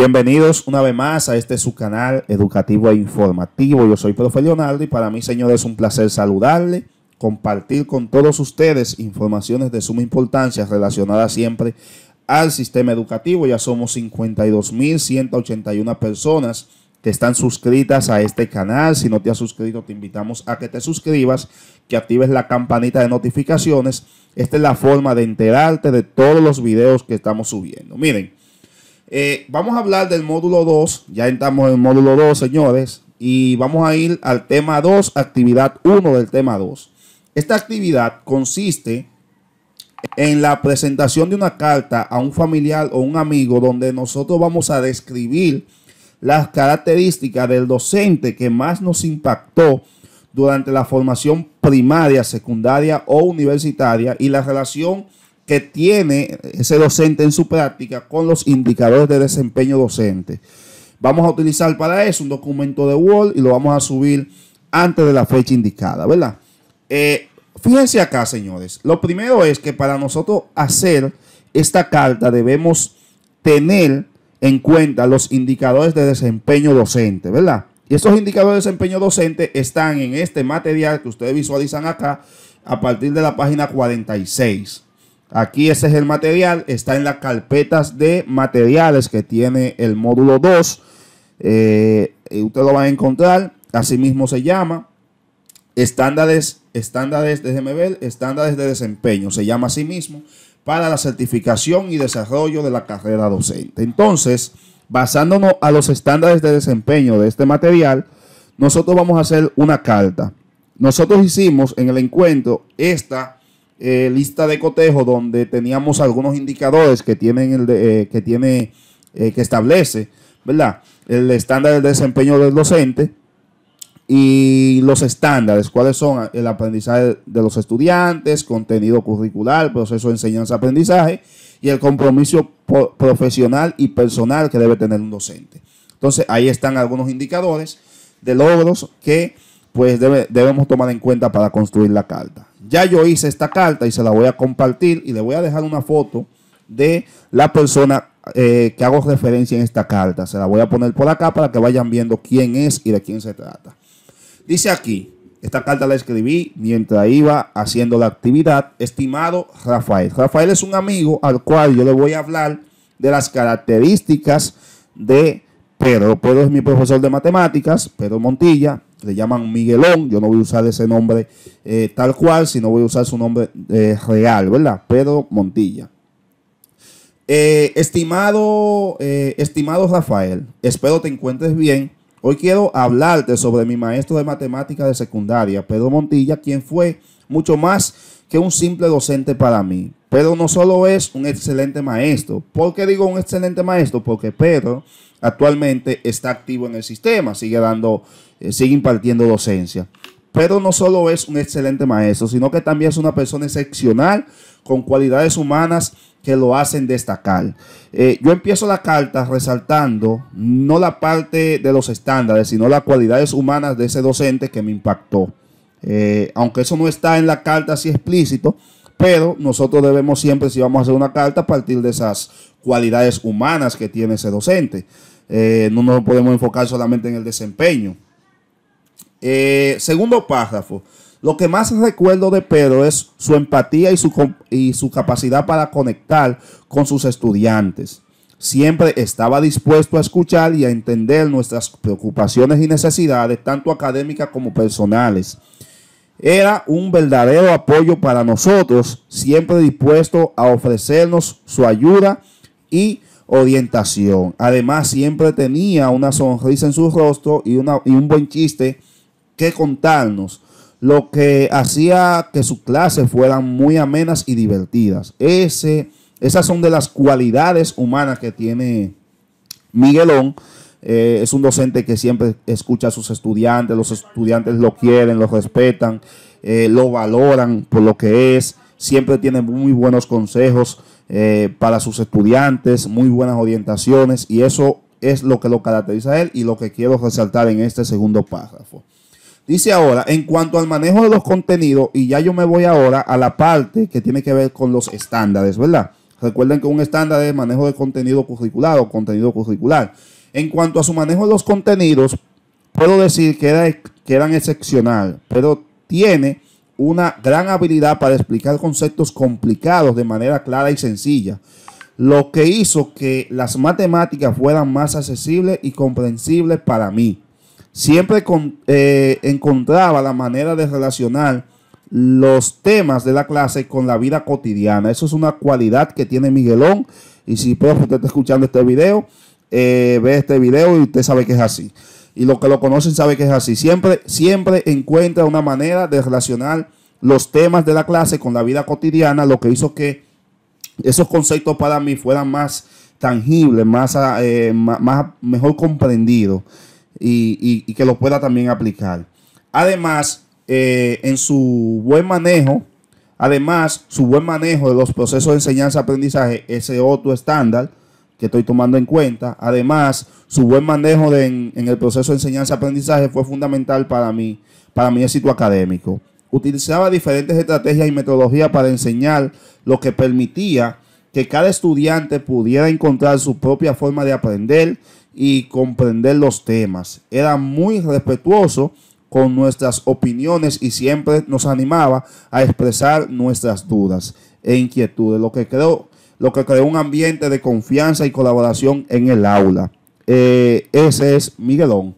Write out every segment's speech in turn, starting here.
Bienvenidos una vez más a este su canal educativo e informativo. Yo soy Profesor Leonardo y para mí, señores, es un placer saludarle, compartir con todos ustedes informaciones de suma importancia relacionadas siempre al sistema educativo. Ya somos 52.181 personas que están suscritas a este canal. Si no te has suscrito, te invitamos a que te suscribas, que actives la campanita de notificaciones. Esta es la forma de enterarte de todos los videos que estamos subiendo. Miren. Eh, vamos a hablar del módulo 2. Ya estamos en el módulo 2, señores. Y vamos a ir al tema 2, actividad 1 del tema 2. Esta actividad consiste en la presentación de una carta a un familiar o un amigo donde nosotros vamos a describir las características del docente que más nos impactó durante la formación primaria, secundaria o universitaria y la relación que tiene ese docente en su práctica con los indicadores de desempeño docente. Vamos a utilizar para eso un documento de Word y lo vamos a subir antes de la fecha indicada, ¿verdad? Eh, fíjense acá, señores. Lo primero es que para nosotros hacer esta carta debemos tener en cuenta los indicadores de desempeño docente, ¿verdad? Y estos indicadores de desempeño docente están en este material que ustedes visualizan acá a partir de la página 46. Aquí ese es el material, está en las carpetas de materiales que tiene el módulo 2. Eh, eh, usted lo va a encontrar, así mismo se llama. Estándares, estándares, de ver, estándares de desempeño, se llama así mismo, para la certificación y desarrollo de la carrera docente. Entonces, basándonos a los estándares de desempeño de este material, nosotros vamos a hacer una carta. Nosotros hicimos en el encuentro esta eh, lista de cotejo donde teníamos algunos indicadores que tienen el eh, que tiene eh, que establece, ¿verdad? El estándar del desempeño del docente y los estándares, cuáles son el aprendizaje de los estudiantes, contenido curricular, proceso de enseñanza-aprendizaje y el compromiso profesional y personal que debe tener un docente. Entonces, ahí están algunos indicadores de logros que pues debemos tomar en cuenta para construir la carta ya yo hice esta carta y se la voy a compartir y le voy a dejar una foto de la persona eh, que hago referencia en esta carta. Se la voy a poner por acá para que vayan viendo quién es y de quién se trata. Dice aquí, esta carta la escribí mientras iba haciendo la actividad, estimado Rafael. Rafael es un amigo al cual yo le voy a hablar de las características de Pedro. Pedro es mi profesor de matemáticas, Pedro Montilla, le llaman Miguelón, yo no voy a usar ese nombre eh, tal cual, sino voy a usar su nombre eh, real, ¿verdad? Pedro Montilla. Eh, estimado, estimado Rafael, espero te encuentres bien. Hoy quiero hablarte sobre mi maestro de matemáticas de secundaria, Pedro Montilla, quien fue mucho más que un simple docente para mí. Pedro no solo es un excelente maestro. ¿Por qué digo un excelente maestro? Porque Pedro actualmente está activo en el sistema, sigue dando eh, sigue impartiendo docencia. Pero no solo es un excelente maestro, sino que también es una persona excepcional con cualidades humanas que lo hacen destacar. Eh, yo empiezo la carta resaltando no la parte de los estándares, sino las cualidades humanas de ese docente que me impactó. Eh, aunque eso no está en la carta así explícito, pero nosotros debemos siempre, si vamos a hacer una carta, partir de esas cualidades humanas que tiene ese docente. no nos podemos enfocar solamente en el desempeño. Eh, segundo párrafo. Lo que más recuerdo de Pedro es su empatía y su, y su capacidad para conectar con sus estudiantes. Siempre estaba dispuesto a escuchar y a entender nuestras preocupaciones y necesidades, tanto académicas como personales. Era un verdadero apoyo para nosotros, siempre dispuesto a ofrecernos su ayuda y orientación. Además, siempre tenía una sonrisa en su rostro y, una, y un buen chiste qué contarnos, lo que hacía que sus clases fueran muy amenas y divertidas. esas son de las cualidades humanas que tiene Miguelón. Eh, es un docente que siempre escucha a sus estudiantes, los estudiantes lo quieren, lo respetan, eh, lo valoran por lo que es, siempre tiene muy buenos consejos eh, para sus estudiantes, muy buenas orientaciones y eso es lo que lo caracteriza a él y lo que quiero resaltar en este segundo párrafo. Dice ahora, en cuanto al manejo de los contenidos, y ya yo me voy ahora a la parte que tiene que ver con los estándares, ¿verdad? Recuerden que un estándar es manejo de contenido curricular o contenido curricular. En cuanto a su manejo de los contenidos, puedo decir que, era, que eran excepcional, pero tiene una gran habilidad para explicar conceptos complicados de manera clara y sencilla, lo que hizo que las matemáticas fueran más accesibles y comprensibles para mí siempre eh, encontraba la manera de relacionar los temas de la clase con la vida cotidiana. Eso es una cualidad que tiene Miguelón. Y si, profe, usted está escuchando este video, eh, ve este video y usted sabe que es así. Y los que lo conocen saben que es así. Siempre, siempre encuentra una manera de relacionar los temas de la clase con la vida cotidiana, lo que hizo que esos conceptos para mí fueran más tangibles, más, eh, más mejor comprendidos y, que lo pueda también aplicar. Además, eh, en su buen manejo, además, su buen manejo de los procesos de enseñanza-aprendizaje, ese otro estándar que estoy tomando en cuenta. Además, su buen manejo en, el proceso de enseñanza-aprendizaje fue fundamental para mí, para mi éxito académico. Utilizaba diferentes estrategias y metodologías para enseñar, lo que permitía que cada estudiante pudiera encontrar su propia forma de aprender y comprender los temas. Era muy respetuoso con nuestras opiniones y siempre nos animaba a expresar nuestras dudas e inquietudes, lo que creó lo que creó un ambiente de confianza y colaboración en el aula. Eh, ese es Miguelón.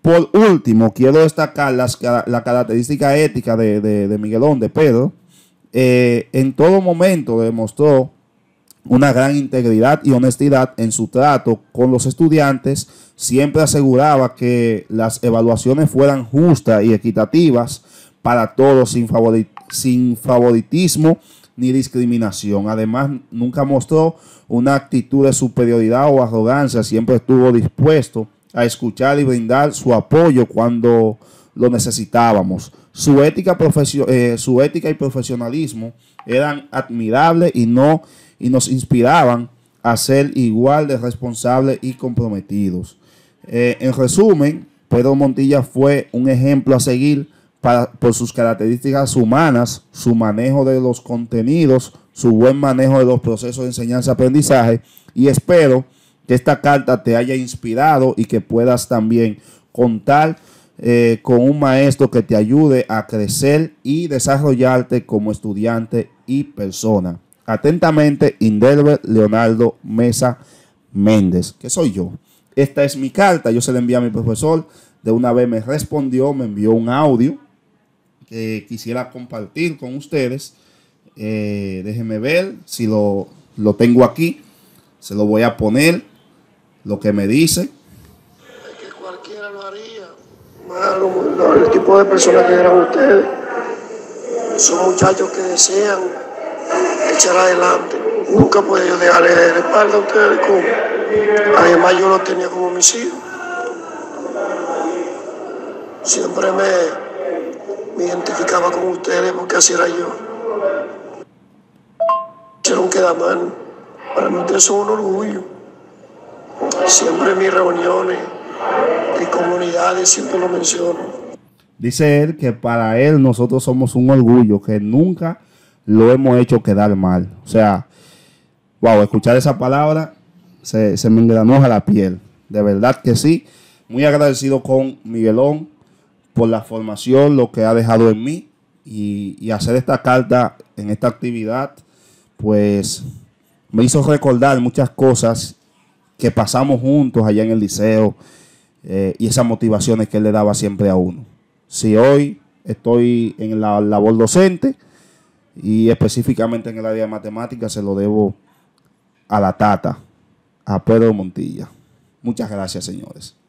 Por último, quiero destacar la característica ética de, Miguelón, de Pedro. Eh, en todo momento demostró una gran integridad y honestidad en su trato con los estudiantes, siempre aseguraba que las evaluaciones fueran justas y equitativas para todos sin, favoritismo ni discriminación. Además, nunca mostró una actitud de superioridad o arrogancia, siempre estuvo dispuesto a escuchar y brindar su apoyo cuando lo necesitábamos. Su ética, eh, su ética y profesionalismo eran admirables y no y nos inspiraban a ser igual de responsables y comprometidos. Eh, en resumen, Pedro Montilla fue un ejemplo a seguir por sus características humanas, su manejo de los contenidos, su buen manejo de los procesos de enseñanza-aprendizaje y espero que esta carta te haya inspirado y que puedas también contar eh, con un maestro que te ayude a crecer y desarrollarte como estudiante y persona. Atentamente, Indelbert Leonardo Mesa Méndez, que soy yo. Esta es mi carta, yo se la envié a mi profesor, de una vez me respondió, me envió un audio que quisiera compartir con ustedes. Eh, déjenme ver si lo, tengo aquí, se lo voy a poner, lo que me dice. Es que cualquiera lo haría, malo, el tipo de personas que eran ustedes, son muchachos que desean echar adelante. Nunca pude yo dejarle de la espalda a ustedes. Como. Además yo lo tenía como mis hijos. Siempre me, me identificaba con ustedes porque así era yo. que mal Para mí ustedes son un orgullo. Siempre en mis reuniones y comunidades siempre lo menciono. Dice él que para él nosotros somos un orgullo, que nunca lo hemos hecho quedar mal. O sea, wow, escuchar esa palabra se, se me a la piel. De verdad que sí. Muy agradecido con Miguelón por la formación, lo que ha dejado en mí y, hacer esta carta en esta actividad, pues me hizo recordar muchas cosas que pasamos juntos allá en el liceo eh, y esas motivaciones que él le daba siempre a uno. Si hoy estoy en la labor docente, y específicamente en el área de matemáticas se lo debo a la Tata, a Pedro Montilla. Muchas gracias, señores.